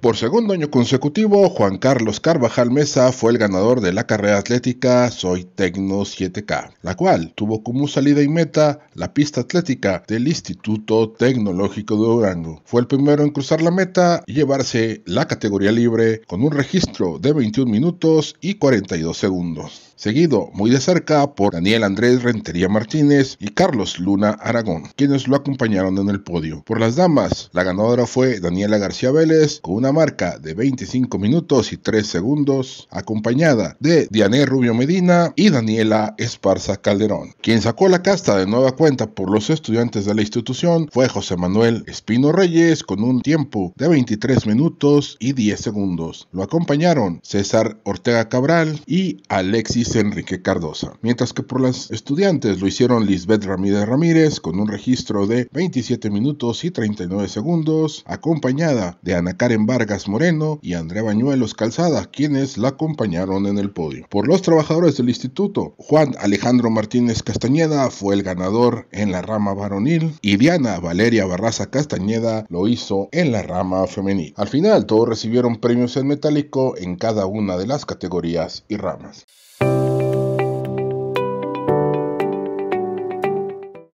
Por segundo año consecutivo, Juan Carlos Carvajal Mesa fue el ganador de la carrera atlética Soy Tecno 7K, la cual tuvo como salida y meta la pista atlética del Instituto Tecnológico de Durango. Fue el primero en cruzar la meta y llevarse la categoría libre con un registro de 21 minutos y 42 segundos seguido muy de cerca por Daniel Andrés Rentería Martínez y Carlos Luna Aragón, quienes lo acompañaron en el podio. Por las damas, la ganadora fue Daniela García Vélez con una marca de 25 minutos y 3 segundos, acompañada de Diané Rubio Medina y Daniela Esparza Calderón. Quien sacó la casta de nueva cuenta por los estudiantes de la institución fue José Manuel Espino Reyes con un tiempo de 23 minutos y 10 segundos. Lo acompañaron César Ortega Cabral y Alexis Enrique Cardosa. Mientras que por las estudiantes lo hicieron Lisbeth Ramírez Ramírez con un registro de 27 minutos y 39 segundos, acompañada de Ana Karen Vargas Moreno y Andrea Bañuelos Calzada, quienes la acompañaron en el podio. Por los trabajadores del instituto, Juan Alejandro Martínez Castañeda fue el ganador en la rama varonil y Diana Valeria Barraza Castañeda lo hizo en la rama femenil. Al final, todos recibieron premios en metálico en cada una de las categorías y ramas.